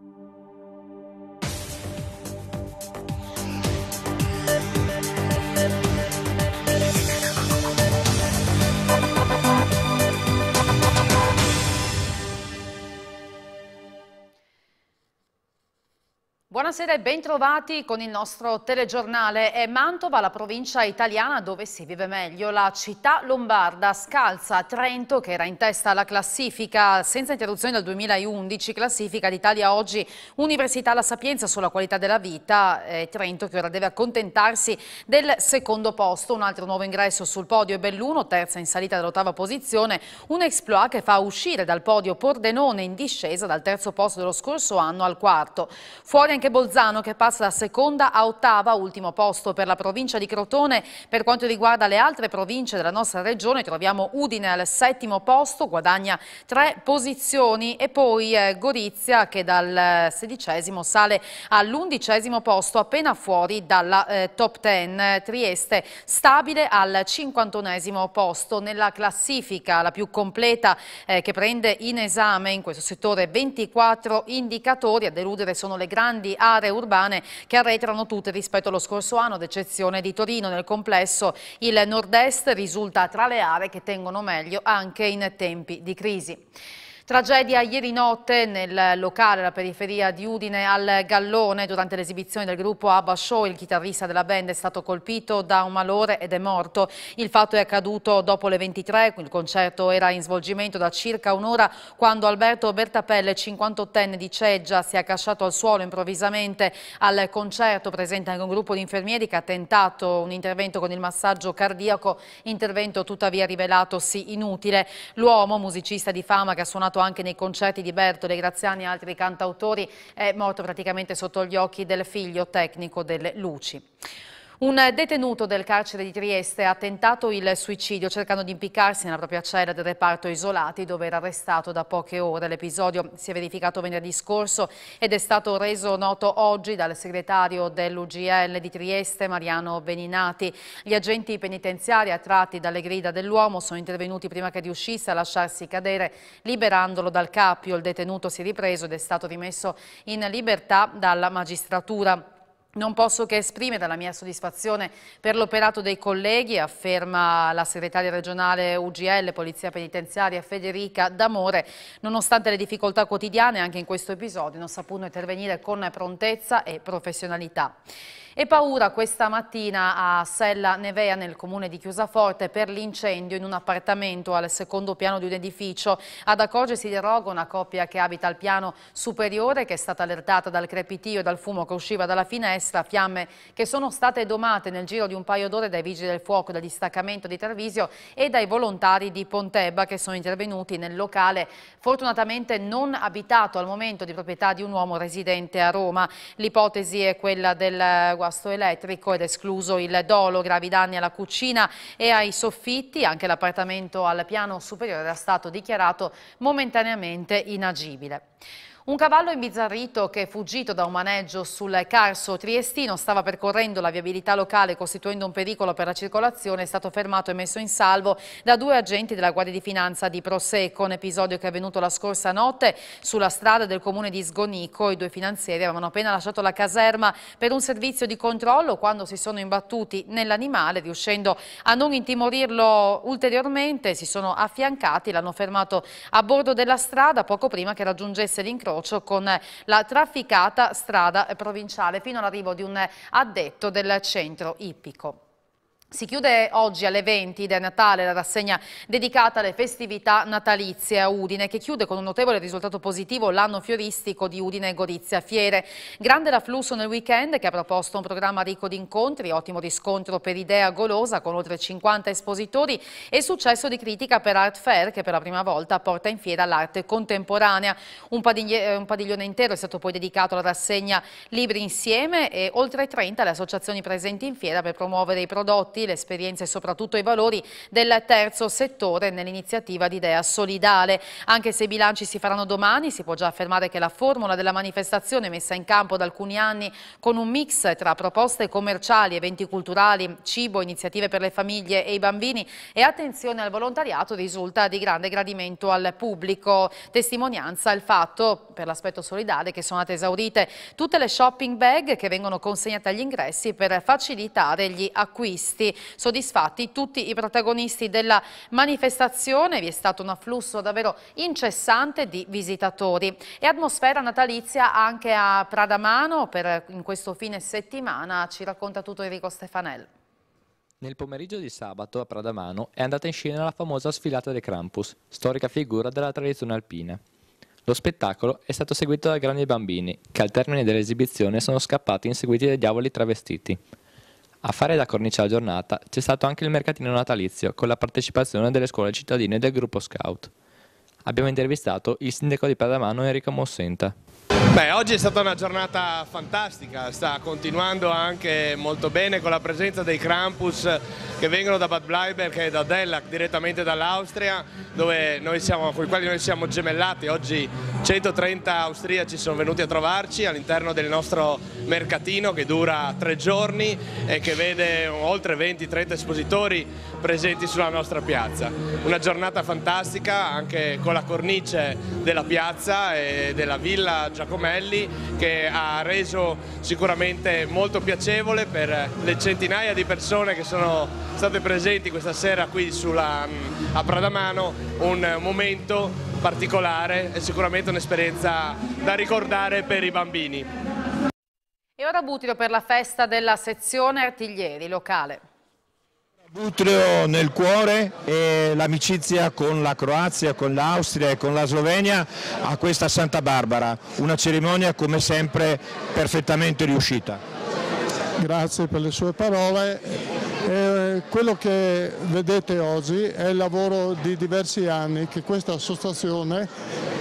Thank you. Buonasera e bentrovati con il nostro telegiornale. È Mantova, la provincia italiana dove si vive meglio. La città lombarda scalza Trento, che era in testa alla classifica senza interruzione dal 2011, classifica d'Italia oggi, Università La Sapienza sulla qualità della vita. Eh, Trento che ora deve accontentarsi del secondo posto. Un altro nuovo ingresso sul podio è Belluno, terza in salita dall'ottava posizione. Un exploit che fa uscire dal podio Pordenone in discesa dal terzo posto dello scorso anno al quarto. Fuori anche anche Bolzano che passa da seconda a ottava, ultimo posto per la provincia di Crotone. Per quanto riguarda le altre province della nostra regione troviamo Udine al settimo posto, guadagna tre posizioni e poi eh, Gorizia che dal eh, sedicesimo sale all'undicesimo posto appena fuori dalla eh, top ten. Trieste stabile al cinquantunesimo posto nella classifica la più completa eh, che prende in esame in questo settore 24 indicatori a deludere sono le grandi aree urbane che arretrano tutte rispetto allo scorso anno, ad eccezione di Torino. Nel complesso il nord-est risulta tra le aree che tengono meglio anche in tempi di crisi. Tragedia ieri notte nel locale alla periferia di Udine al Gallone. Durante l'esibizione del gruppo Abba Show il chitarrista della band è stato colpito da un malore ed è morto. Il fatto è accaduto dopo le 23, il concerto era in svolgimento da circa un'ora quando Alberto Bertapelle, 58enne di Ceggia, si è accasciato al suolo improvvisamente al concerto. Presente anche un gruppo di infermieri che ha tentato un intervento con il massaggio cardiaco, intervento tuttavia rivelatosi inutile. L'uomo, musicista di fama che ha suonato stato anche nei concerti di Bertole, Graziani e altri cantautori, è morto praticamente sotto gli occhi del figlio tecnico delle luci. Un detenuto del carcere di Trieste ha tentato il suicidio cercando di impiccarsi nella propria cella del reparto isolati dove era arrestato da poche ore. L'episodio si è verificato venerdì scorso ed è stato reso noto oggi dal segretario dell'UGL di Trieste Mariano Beninati. Gli agenti penitenziari attratti dalle grida dell'uomo sono intervenuti prima che riuscisse a lasciarsi cadere liberandolo dal cappio. Il detenuto si è ripreso ed è stato rimesso in libertà dalla magistratura. Non posso che esprimere la mia soddisfazione per l'operato dei colleghi, afferma la segretaria regionale UGL Polizia Penitenziaria Federica D'Amore. Nonostante le difficoltà quotidiane, anche in questo episodio hanno saputo intervenire con prontezza e professionalità. E paura questa mattina a Sella Nevea nel comune di Chiusaforte per l'incendio in un appartamento al secondo piano di un edificio. Ad accorgersi di Rogo una coppia che abita al piano superiore che è stata allertata dal crepitio e dal fumo che usciva dalla finestra, fiamme che sono state domate nel giro di un paio d'ore dai vigili del fuoco del distaccamento di Tarvisio e dai volontari di Pontebba che sono intervenuti nel locale fortunatamente non abitato al momento di proprietà di un uomo residente a Roma. L'ipotesi è quella del guasto elettrico ed escluso il dolo, gravi danni alla cucina e ai soffitti, anche l'appartamento al piano superiore era stato dichiarato momentaneamente inagibile. Un cavallo imbizzarrito che, è fuggito da un maneggio sul Carso Triestino, stava percorrendo la viabilità locale costituendo un pericolo per la circolazione, è stato fermato e messo in salvo da due agenti della Guardia di Finanza di Prosecco. Un episodio che è avvenuto la scorsa notte sulla strada del comune di Sgonico. I due finanzieri avevano appena lasciato la caserma per un servizio di controllo quando si sono imbattuti nell'animale, riuscendo a non intimorirlo ulteriormente. Si sono affiancati, l'hanno fermato a bordo della strada poco prima che raggiungesse l'incrocio incrocio con la trafficata strada provinciale fino all'arrivo di un addetto del centro ippico. Si chiude oggi alle 20 del Natale la rassegna dedicata alle festività natalizie a Udine che chiude con un notevole risultato positivo l'anno fioristico di Udine e Gorizia Fiere. Grande l'afflusso nel weekend che ha proposto un programma ricco di incontri, ottimo riscontro per Idea Golosa con oltre 50 espositori e successo di critica per Art Fair che per la prima volta porta in fiera l'arte contemporanea. Un, un padiglione intero è stato poi dedicato alla rassegna Libri Insieme e oltre 30 le associazioni presenti in fiera per promuovere i prodotti forti le esperienze e soprattutto i valori del terzo settore nell'iniziativa di idea solidale. Anche se i bilanci si faranno domani, si può già affermare che la formula della manifestazione messa in campo da alcuni anni con un mix tra proposte commerciali, eventi culturali, cibo, iniziative per le famiglie e i bambini e attenzione al volontariato risulta di grande gradimento al pubblico. Testimonianza il fatto, per l'aspetto solidale, che sono state esaurite tutte le shopping bag che vengono consegnate agli ingressi per facilitare gli acquisti soddisfatti tutti i protagonisti della manifestazione. Vi è stato un afflusso davvero incessante di visitatori. E atmosfera natalizia anche a Pradamano per, in questo fine settimana, ci racconta tutto Enrico Stefanel. Nel pomeriggio di sabato a Pradamano è andata in scena la famosa sfilata dei Krampus, storica figura della tradizione alpina. Lo spettacolo è stato seguito da grandi bambini, che al termine dell'esibizione sono scappati inseguiti dai diavoli travestiti. A fare da cornice alla giornata c'è stato anche il mercatino natalizio con la partecipazione delle scuole cittadine del gruppo Scout. Abbiamo intervistato il sindaco di Padamano Enrico Mossenta. Beh, oggi è stata una giornata fantastica, sta continuando anche molto bene con la presenza dei Krampus che vengono da Bad Bleiberg e da Dellac direttamente dall'Austria con i quali noi siamo gemellati. Oggi 130 austriaci sono venuti a trovarci all'interno del nostro mercatino che dura tre giorni e che vede oltre 20-30 espositori presenti sulla nostra piazza. Una giornata fantastica anche con la cornice della piazza e della villa Giacomelli che ha reso sicuramente molto piacevole per le centinaia di persone che sono state presenti questa sera qui sulla, mm, a Pradamano, un eh, momento particolare e sicuramente un'esperienza da ricordare per i bambini. E ora Butrio per la festa della sezione artiglieri locale. Butrio nel cuore e l'amicizia con la Croazia, con l'Austria e con la Slovenia a questa Santa Barbara, una cerimonia come sempre perfettamente riuscita. Grazie per le sue parole. Eh, quello che vedete oggi è il lavoro di diversi anni che questa associazione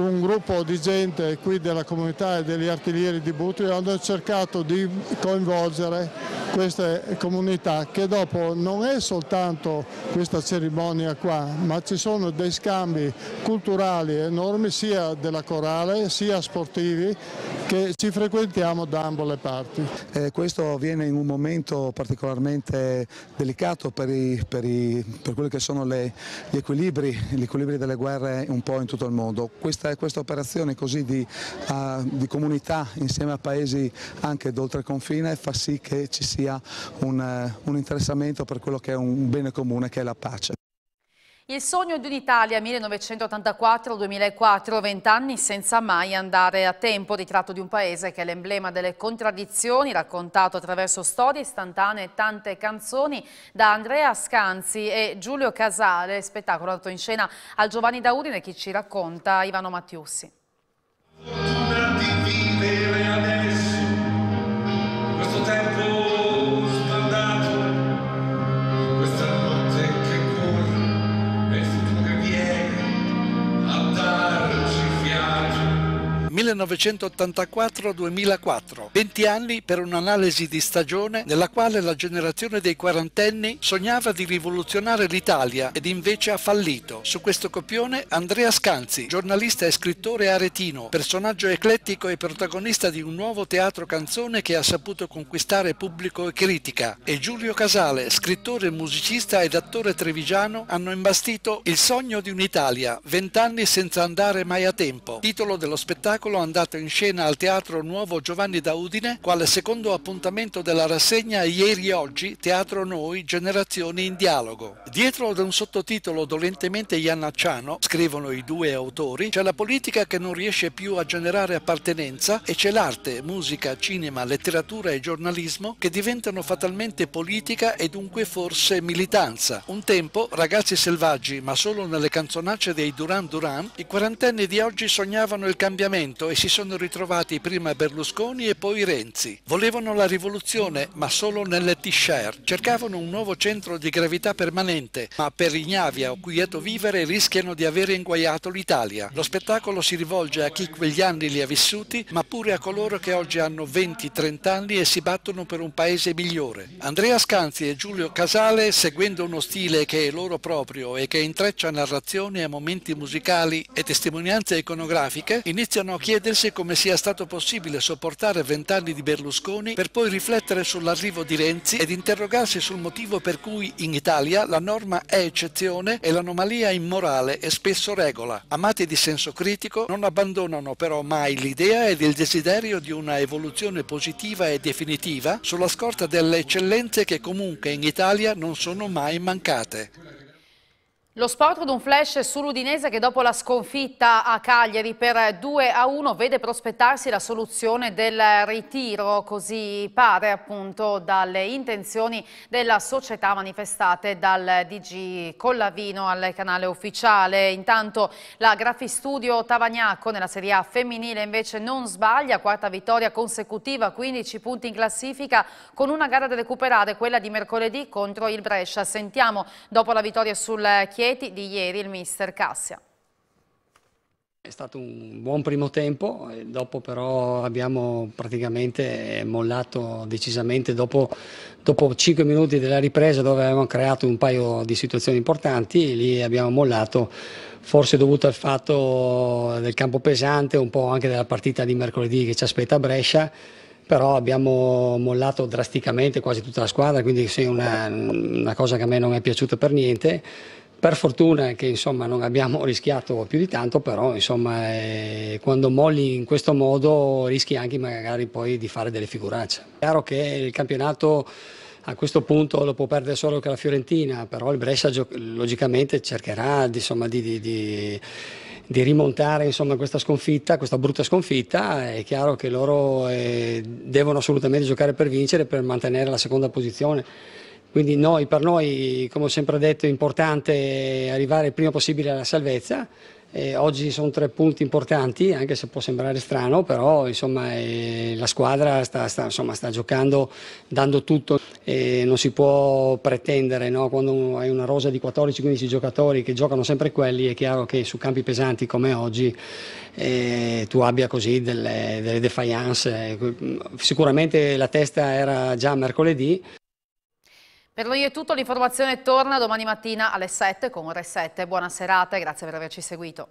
un gruppo di gente qui della comunità e degli artiglieri di Butri hanno cercato di coinvolgere queste comunità che dopo non è soltanto questa cerimonia qua ma ci sono dei scambi culturali enormi sia della corale sia sportivi che ci frequentiamo da ambo le parti. Eh, questo avviene in un momento particolarmente delicato per, i, per, i, per quelli che sono le, gli, equilibri, gli equilibri delle guerre un po' in tutto il mondo. Questa questa, questa operazione così di, uh, di, comunità insieme a paesi anche d'oltre confine fa sì che ci sia un, uh, un interessamento per quello che è un bene comune che è la pace. Il sogno di un'Italia 1984-2004, vent'anni senza mai andare a tempo, ritratto di un paese che è l'emblema delle contraddizioni, raccontato attraverso storie istantanee e tante canzoni da Andrea Scanzi e Giulio Casale, spettacolo dato in scena al Giovanni Daudine che ci racconta Ivano Mattiussi. 1984-2004, 20 anni per un'analisi di stagione nella quale la generazione dei quarantenni sognava di rivoluzionare l'Italia ed invece ha fallito. Su questo copione Andrea Scanzi, giornalista e scrittore aretino, personaggio eclettico e protagonista di un nuovo teatro canzone che ha saputo conquistare pubblico e critica, e Giulio Casale, scrittore, musicista ed attore trevigiano, hanno imbastito Il sogno di un'Italia, vent'anni senza andare mai a tempo, titolo dello spettacolo spettacolo andato in scena al Teatro Nuovo Giovanni da Udine quale secondo appuntamento della rassegna Ieri e Oggi Teatro Noi Generazioni in Dialogo. Dietro ad un sottotitolo dolentemente iannacciano, scrivono i due autori, c'è la politica che non riesce più a generare appartenenza e c'è l'arte, musica, cinema, letteratura e giornalismo che diventano fatalmente politica e dunque forse militanza. Un tempo, ragazzi selvaggi, ma solo nelle canzonacce dei Duran Duran, i quarantenni di oggi sognavano il cambiamento Parlamento e si sono ritrovati prima Berlusconi e poi Renzi. Volevano la rivoluzione, ma solo nelle t-shirt. Cercavano un nuovo centro di gravità permanente, ma per ignavia o quieto vivere rischiano di avere inguaiato l'Italia. Lo spettacolo si rivolge a chi quegli anni li ha vissuti, ma pure a coloro che oggi hanno 20-30 anni e si battono per un paese migliore. Andrea Scanzi e Giulio Casale, seguendo uno stile che è loro proprio e che intreccia narrazioni a momenti musicali e testimonianze iconografiche, iniziano a chiedersi come sia stato possibile sopportare vent'anni di Berlusconi per poi riflettere sull'arrivo di Renzi ed interrogarsi sul motivo per cui in Italia la norma è eccezione e l'anomalia immorale è spesso regola. Amati di senso critico non abbandonano però mai l'idea ed il desiderio di una evoluzione positiva e definitiva sulla scorta delle eccellenze che comunque in Italia non sono mai mancate. Lo sport d'un flash sull'Udinese che dopo la sconfitta a Cagliari per 2 a 1 vede prospettarsi la soluzione del ritiro, così pare appunto dalle intenzioni della società manifestate dal DG Collavino al canale ufficiale. Intanto la Grafistudio Tavagnacco nella Serie A femminile invece non sbaglia, quarta vittoria consecutiva, 15 punti in classifica con una gara da recuperare, quella di mercoledì contro il Brescia. Sentiamo dopo la vittoria sul Chiesa Chieti di ieri il mister Cassia. È stato un buon primo tempo, dopo però abbiamo praticamente mollato decisamente dopo, dopo 5 minuti della ripresa dove avevamo creato un paio di situazioni importanti, lì abbiamo mollato forse dovuto al fatto del campo pesante, un po' anche della partita di mercoledì che ci aspetta a Brescia però abbiamo mollato drasticamente quasi tutta la squadra, quindi è una, una cosa che a me non è piaciuta per niente. Per fortuna che insomma, non abbiamo rischiato più di tanto, però insomma, eh, quando molli in questo modo rischi anche magari poi di fare delle figuracce. È chiaro che il campionato a questo punto lo può perdere solo che la Fiorentina, però il Brescia logicamente cercherà insomma, di, di, di di rimontare insomma, questa sconfitta, questa brutta sconfitta, è chiaro che loro eh, devono assolutamente giocare per vincere, per mantenere la seconda posizione. Quindi noi, per noi, come ho sempre detto, è importante arrivare il prima possibile alla salvezza. E oggi sono tre punti importanti, anche se può sembrare strano, però insomma, la squadra sta, sta, insomma, sta, giocando, dando tutto. E non si può pretendere, no? quando hai una rosa di 14-15 giocatori che giocano sempre quelli, è chiaro che su campi pesanti come oggi eh, tu abbia così delle, delle defiance. Sicuramente la testa era già mercoledì. Per noi è tutto, l'informazione torna domani mattina alle 7 con ore 7. Buona serata e grazie per averci seguito.